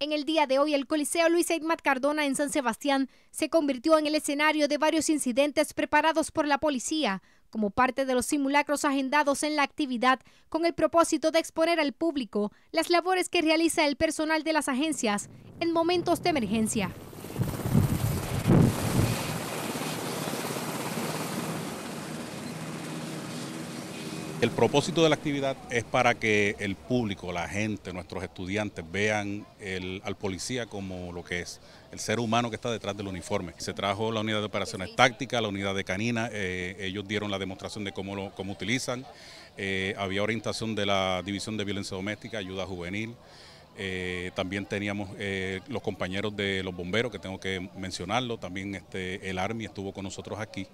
En el día de hoy, el Coliseo Luis Eidmat Cardona en San Sebastián se convirtió en el escenario de varios incidentes preparados por la policía como parte de los simulacros agendados en la actividad con el propósito de exponer al público las labores que realiza el personal de las agencias en momentos de emergencia. El propósito de la actividad es para que el público, la gente, nuestros estudiantes vean al policía como lo que es, el ser humano que está detrás del uniforme. Se trajo la unidad de operaciones tácticas, la unidad de canina, eh, ellos dieron la demostración de cómo cómo utilizan, eh, había orientación de la División de Violencia Doméstica, ayuda juvenil. Eh, también teníamos eh, los compañeros de los bomberos, que tengo que mencionarlo, también este, el ARMI estuvo con nosotros aquí.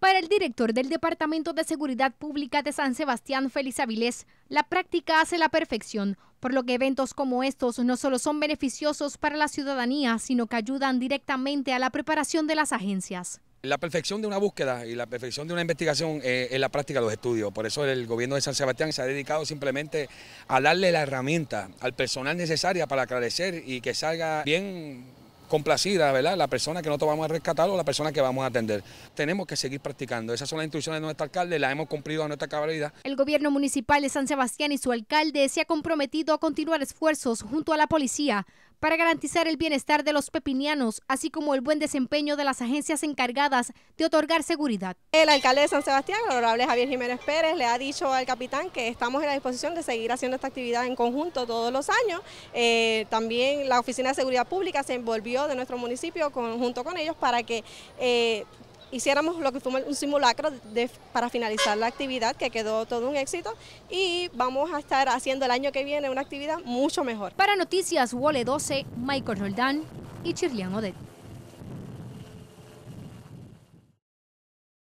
Para el director del Departamento de Seguridad Pública de San Sebastián, Félix Avilés, la práctica hace la perfección, por lo que eventos como estos no solo son beneficiosos para la ciudadanía, sino que ayudan directamente a la preparación de las agencias. La perfección de una búsqueda y la perfección de una investigación eh, es, la práctica de los estudios. Por eso el gobierno de San Sebastián se ha dedicado simplemente a darle la herramienta al personal necesaria para aclarecer y que salga bien complacida, ¿verdad? La persona que nosotros vamos a rescatar o la persona que vamos a atender. Tenemos que seguir practicando. Esas son las instrucciones de nuestro alcalde, las hemos cumplido a nuestra cabalidad. El gobierno municipal de San Sebastián y su alcalde se ha comprometido a continuar esfuerzos junto a la policía para garantizar el bienestar de los pepinianos, así como el buen desempeño de las agencias encargadas de otorgar seguridad. El alcalde de San Sebastián, el honorable Javier Jiménez Pérez, le ha dicho al capitán que estamos en la disposición de seguir haciendo esta actividad en conjunto todos los años. Eh, también la Oficina de Seguridad Pública se envolvió de nuestro municipio junto con ellos para que eh, hiciéramos lo que fue un simulacro de, para finalizar la actividad, que quedó todo un éxito, y vamos a estar haciendo el año que viene una actividad mucho mejor. Para Noticias Wole 12, Michael Roldán y Chirlian Odet.